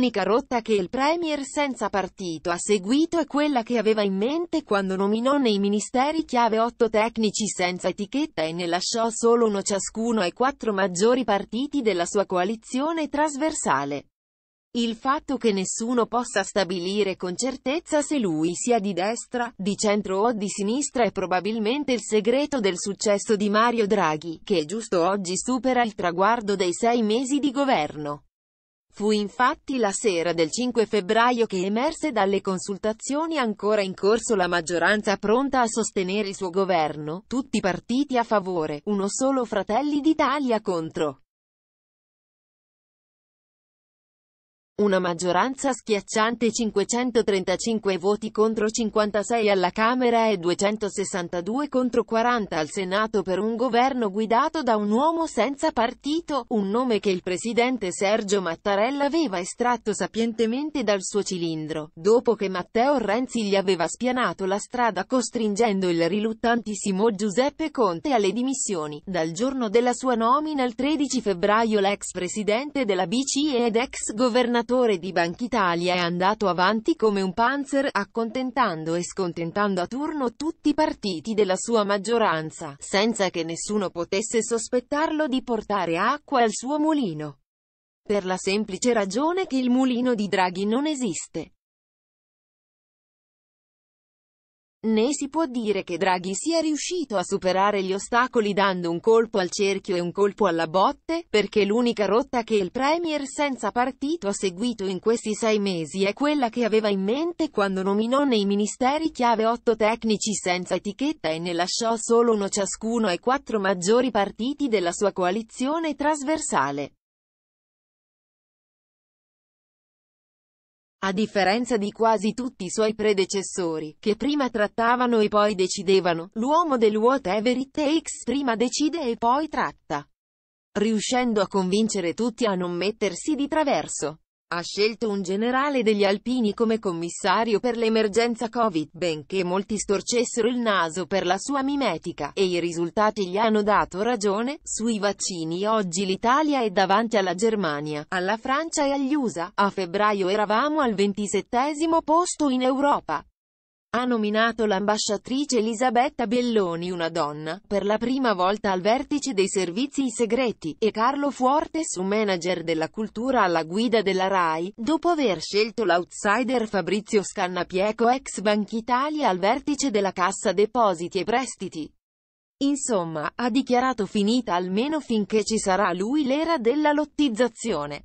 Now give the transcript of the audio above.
L'unica rotta che il Premier senza partito ha seguito è quella che aveva in mente quando nominò nei ministeri chiave otto tecnici senza etichetta e ne lasciò solo uno ciascuno ai quattro maggiori partiti della sua coalizione trasversale. Il fatto che nessuno possa stabilire con certezza se lui sia di destra, di centro o di sinistra è probabilmente il segreto del successo di Mario Draghi, che giusto oggi supera il traguardo dei sei mesi di governo. Fu infatti la sera del 5 febbraio che emerse dalle consultazioni ancora in corso la maggioranza pronta a sostenere il suo governo, tutti partiti a favore, uno solo Fratelli d'Italia contro. una maggioranza schiacciante 535 voti contro 56 alla Camera e 262 contro 40 al Senato per un governo guidato da un uomo senza partito, un nome che il presidente Sergio Mattarella aveva estratto sapientemente dal suo cilindro, dopo che Matteo Renzi gli aveva spianato la strada costringendo il riluttantissimo Giuseppe Conte alle dimissioni. Dal giorno della sua nomina il 13 febbraio l'ex presidente della BCE ed ex governatore governatore di Banca Italia è andato avanti come un panzer, accontentando e scontentando a turno tutti i partiti della sua maggioranza, senza che nessuno potesse sospettarlo di portare acqua al suo mulino. Per la semplice ragione che il mulino di Draghi non esiste. Né si può dire che Draghi sia riuscito a superare gli ostacoli dando un colpo al cerchio e un colpo alla botte, perché l'unica rotta che il Premier senza partito ha seguito in questi sei mesi è quella che aveva in mente quando nominò nei ministeri chiave otto tecnici senza etichetta e ne lasciò solo uno ciascuno ai quattro maggiori partiti della sua coalizione trasversale. A differenza di quasi tutti i suoi predecessori, che prima trattavano e poi decidevano, l'uomo del whatever it takes prima decide e poi tratta riuscendo a convincere tutti a non mettersi di traverso ha scelto un generale degli alpini come commissario per l'emergenza Covid, benché molti storcessero il naso per la sua mimetica, e i risultati gli hanno dato ragione, sui vaccini oggi l'Italia è davanti alla Germania, alla Francia e agli USA, a febbraio eravamo al 27 posto in Europa. Ha nominato l'ambasciatrice Elisabetta Belloni una donna, per la prima volta al vertice dei servizi segreti, e Carlo Fuortes un manager della cultura alla guida della RAI, dopo aver scelto l'outsider Fabrizio Scannapieco ex Italia al vertice della Cassa Depositi e Prestiti. Insomma, ha dichiarato finita almeno finché ci sarà lui l'era della lottizzazione.